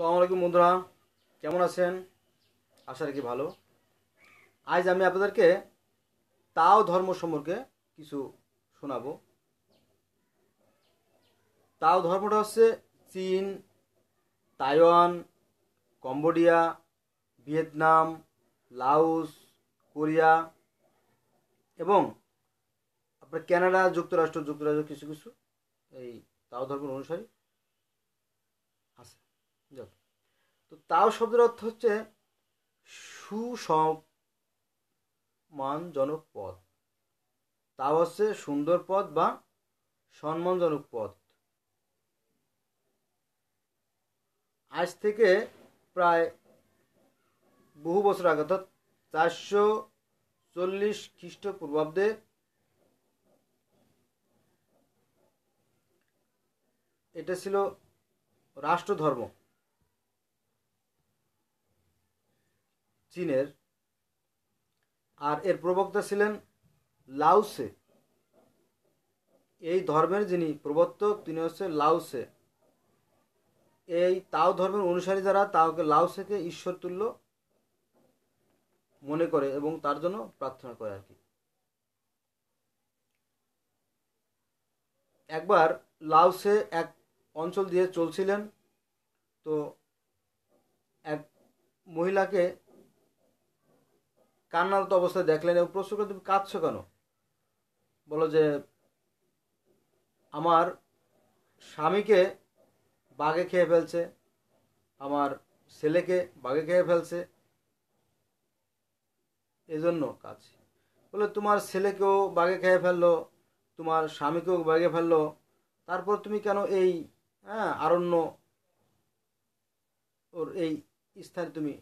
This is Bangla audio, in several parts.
সালাম আলাইকুম বন্ধুরা কেমন আছেন আশা রাখি ভালো আজ আমি আপনাদেরকে তাও ধর্ম সম্পর্কে কিছু শোনাব তাও ধর্মটা হচ্ছে চীন Taiwan Cambodia Vietnam Laos Korea এবং আপনার ক্যানাডা যুক্তরাষ্ট্র যুক্তরাষ্ট্র কিছু কিছু এই তাও ধর্মের অনুসারী তো তাও শব্দের অর্থ হচ্ছে সুসম্মানজনক পথ তাও হচ্ছে সুন্দর পথ বা সম্মানজনক পথ আজ থেকে প্রায় বহু বছর আগে অর্থাৎ চারশো চল্লিশ খ্রিস্টপূর্বাব্দে এটা ছিল রাষ্ট্রধর্ম চীনের আর এর প্রবক্তা ছিলেন লাউসে এই ধর্মের যিনি প্রবর্তক তিনি হচ্ছে লাউসে এই তাও ধর্মের অনুসারী যারা তাওকে লাউসেকে ঈশ্বরতুল্য মনে করে এবং তার জন্য প্রার্থনা করে আর কি একবার লাউসে এক অঞ্চল দিয়ে চলছিলেন তো এক মহিলাকে কান্নারত অবস্থায় দেখলেন এবং প্রশ্ন করে তুমি কাঁদছ কেন বলো যে আমার স্বামীকে বাঘে খেয়ে ফেলছে আমার ছেলেকে বাঘে খেয়ে ফেলছে এজন্য কাজ বলে তোমার ছেলেকেও বাঘে খেয়ে ফেললো তোমার স্বামীকেও বাঘে ফেললো তারপর তুমি কেন এই হ্যাঁ আরণ্য ওর এই স্থানে তুমি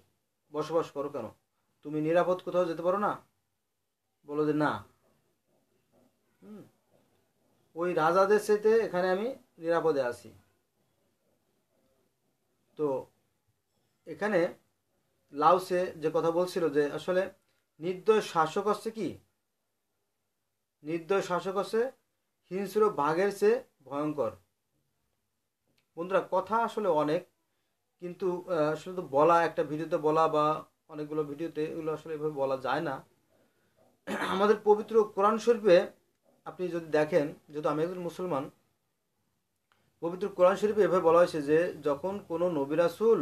বসবাস করো কেন তুমি নিরাপদ কোথাও যেতে পারো না বলো যে না হুম ওই রাজাদের সাথে এখানে আমি নিরাপদে আসি তো এখানে লাউসে যে কথা বলছিল যে আসলে নির্দয় শাসক হচ্ছে কি নির্দয় শাসক হচ্ছে হিংস্র বাঘের চেয়ে ভয়ঙ্কর বন্ধুরা কথা আসলে অনেক কিন্তু আসলে তো বলা একটা ভিডিওতে বলা বা অনেকগুলো ভিডিওতে এগুলো আসলে এভাবে বলা যায় না আমাদের পবিত্র কোরআন শরীফে আপনি যদি দেখেন যেহেতু আমি একজন মুসলমান পবিত্র কোরআন শরীফে এভাবে বলা হয়েছে যে যখন কোনো নবিরাসুল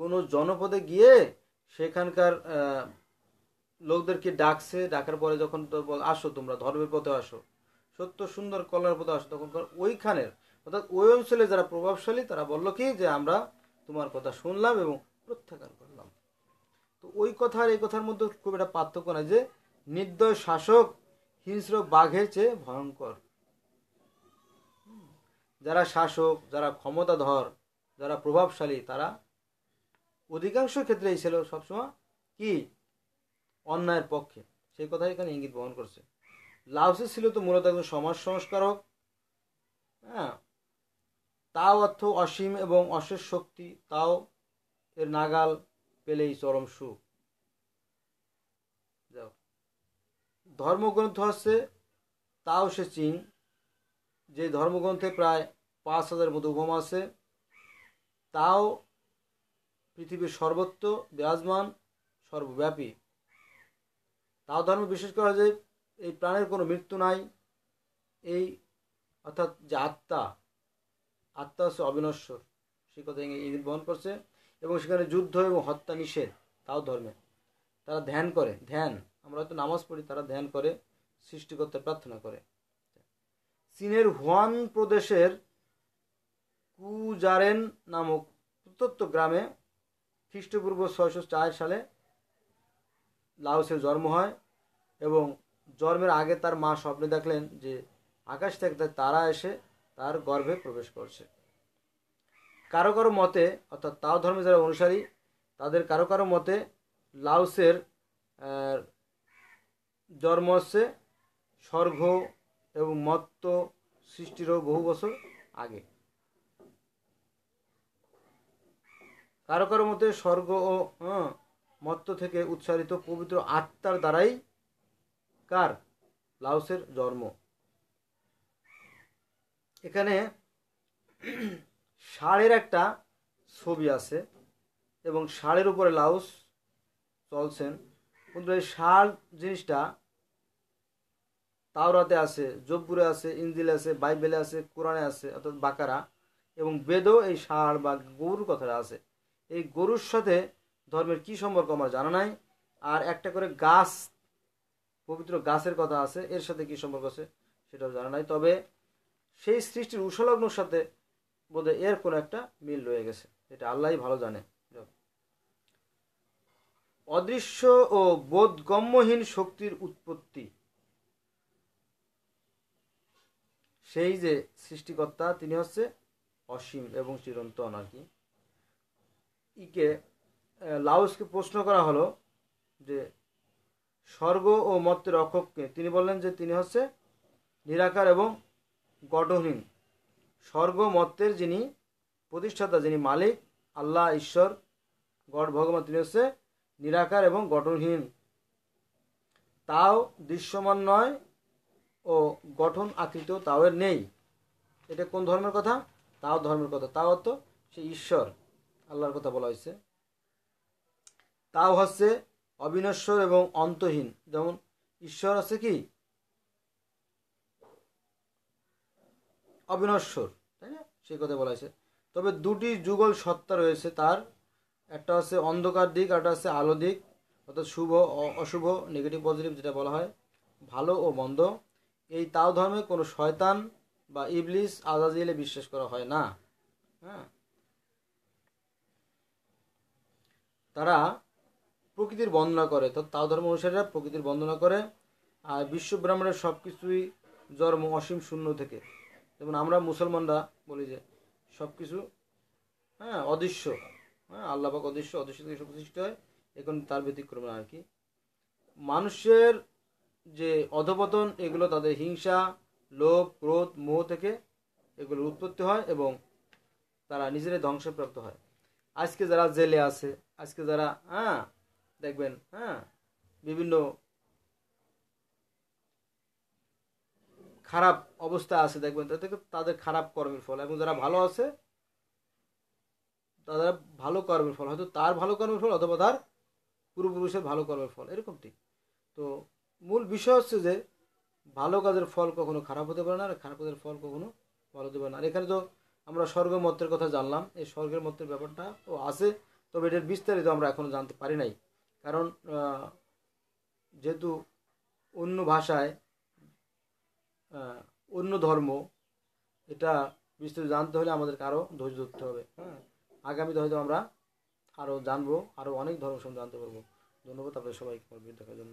কোনো জনপদে গিয়ে সেখানকার লোকদেরকে ডাকছে ডাকার পরে যখন আসো তোমরা ধর্মের পথে আসো সত্য সুন্দর কল্যাণের পথে আসো তখন ওইখানের অর্থাৎ ওই অঞ্চলে যারা প্রভাবশালী তারা বলল কি যে আমরা তোমার কথা শুনলাম এবং প্রত্যাখ্যান করলাম তো ওই কথা আর এই কথার মধ্যে খুব একটা পার্থক্য না যে নির্দয় শাসক হিংস্র বাঘের চেয়ে ভয়ঙ্কর যারা শাসক যারা ক্ষমতাধর যারা প্রভাবশালী তারা অধিকাংশ ক্ষেত্রেই ছিল সবসময় কি অন্যায়ের পক্ষে সেই কথা এখানে ইঙ্গিত বহন করছে লাউসে ছিল তো মূলত একজন সমাজ সংস্কারক হ্যাঁ তাও অর্থ অসীম এবং অশেষ শক্তি তাও এর নাগাল পেলেই চরম সুখ যাও ধর্মগ্রন্থ হচ্ছে তাও সে চিন যে ধর্মগ্রন্থে প্রায় পাঁচ হাজার মতো উপমা আছে তাও পৃথিবীর সর্বত্র বিরাজমান সর্বব্যাপী তাও ধর্ম বিশেষ করে যে এই প্রাণের কোনো মৃত্যু নাই এই অর্থাৎ যে আত্মা আত্মা হচ্ছে অবিনশ্বর সে কথা ইঙ্গিত বহন করছে এবং সেখানে যুদ্ধ এবং হত্যা নিষেধ তাও ধর্মে তারা ধ্যান করে ধ্যান আমরা হয়তো নামাজ পড়ি তারা ধ্যান করে সৃষ্টিকর্তা প্রার্থনা করে চীনের হুয়ান প্রদেশের কুজারেন নামক প্রত্যন্ত গ্রামে খ্রিস্টপূর্ব ছয়শো চার সালে লাউসের জন্ম হয় এবং জন্মের আগে তার মা স্বপ্নে দেখলেন যে আকাশ থেকে তারা এসে তার গর্ভে প্রবেশ করছে কারো কারো মতে অর্থাৎ তাও ধর্মে যারা অনুসারী তাদের কারো কারো মতে লাউসের জন্ম হচ্ছে স্বর্গ এবং মত্ত সৃষ্টিরও বহু বছর আগে কারো কারো মতে স্বর্গ ও মত্ত থেকে উৎসারিত পবিত্র আত্মার দ্বারাই কার লাউসের জন্ম এখানে ষাঁড়ের একটা ছবি আছে এবং ষাঁড়ের উপরে লাউস চলছেন কিন্তু এই ষাঁড় জিনিসটা তাওরাতে আছে জব্বুরে আছে ইঞ্জিলে আছে বাইবেলে আছে কোরআনে আছে অর্থাৎ বাকারা এবং বেদও এই ষাঁড় বা গরুর কথাটা আছে এই গরুর সাথে ধর্মের কি সম্পর্ক আমার জানা নাই আর একটা করে গাছ পবিত্র গাছের কথা আছে এর সাথে কি সম্পর্ক আছে সেটাও জানা নাই তবে সেই সৃষ্টির উষলগ্নর সাথে বোধহয় এর কোনো একটা মিল রয়ে গেছে এটা আল্লাহ ভালো জানে অদৃশ্য ও বোধগম্যহীন শক্তির উৎপত্তি সেই যে সৃষ্টিকর্তা তিনি হচ্ছে অসীম এবং চিরন্তন আর কি ইকে লাউসকে প্রশ্ন করা হলো যে স্বর্গ ও মত্তের অক্ষককে তিনি বললেন যে তিনি হচ্ছে নিরাকার এবং গঠনহীন স্বর্গমত্তের যিনি প্রতিষ্ঠাতা যিনি মালিক আল্লাহ ঈশ্বর গড ভগবান তিনি হচ্ছে নিরাকার এবং গঠনহীন তাও দৃশ্যমান নয় ও গঠন আকৃত এর নেই এটা কোন ধর্মের কথা তাও ধর্মের কথা তাও তো সে ঈশ্বর আল্লাহর কথা বলা হয়েছে তাও হচ্ছে অবিনশ্বর এবং অন্তহীন যেমন ঈশ্বর আছে কি অবিনশ্বর তাই না সেই কথা বলা হয়েছে তবে দুটি যুগল সত্তা রয়েছে তার একটা হচ্ছে অন্ধকার দিক আর একটা হচ্ছে আলো দিক অর্থাৎ শুভ অশুভ নেগেটিভ পজিটিভ যেটা বলা হয় ভালো ও মন্দ এই তাও ধর্মে কোনো শয়তান বা ইবলিস এলে বিশ্বাস করা হয় না হ্যাঁ তারা প্রকৃতির বন্দনা করে তো তাও ধর্ম অনুসারীরা প্রকৃতির বন্দনা করে আর ব্রাহ্মণের সব কিছুই জন্ম অসীম শূন্য থেকে যেমন আমরা মুসলমানরা বলি যে সব কিছু হ্যাঁ অদৃশ্য হ্যাঁ আল্লাহবাক অদৃশ্য অদৃশ্য থেকে সব সৃষ্টি হয় এখন তার ব্যতিক্রম আর কি মানুষের যে অধপতন এগুলো তাদের হিংসা লোভ ক্রোধ মোহ থেকে এগুলোর উৎপত্তি হয় এবং তারা নিজেরাই ধ্বংসপ্রাপ্ত হয় আজকে যারা জেলে আছে আজকে যারা হ্যাঁ দেখবেন হ্যাঁ বিভিন্ন খারাপ অবস্থা আছে দেখবেন তাদের তাদের খারাপ কর্মের ফল এবং যারা ভালো আছে তাদের ভালো কর্মের ফল হয়তো তার ভালো কর্মের ফল অথবা তার পূর্বপুরুষের ভালো কর্মের ফল এরকমটি তো মূল বিষয় হচ্ছে যে ভালো কাজের ফল কখনো খারাপ হতে পারে না আর খারাপ কাজের ফল কখনো ভালো হতে পারে না আর এখানে তো আমরা মতের কথা জানলাম এই স্বর্গের মতের ব্যাপারটা ও আছে তবে এটার বিস্তারিত আমরা এখনও জানতে পারি নাই কারণ যেহেতু অন্য ভাষায় অন্য ধর্ম এটা বিস্তারিত জানতে হলে আমাদেরকে আরও ধৈর্য ধরতে হবে হ্যাঁ আগামীতে হয়তো আমরা আরও জানবো আরও অনেক ধর্ম সম্বন্ধে জানতে পারবো ধন্যবাদ আপনাদের সবাইকে দেখার জন্য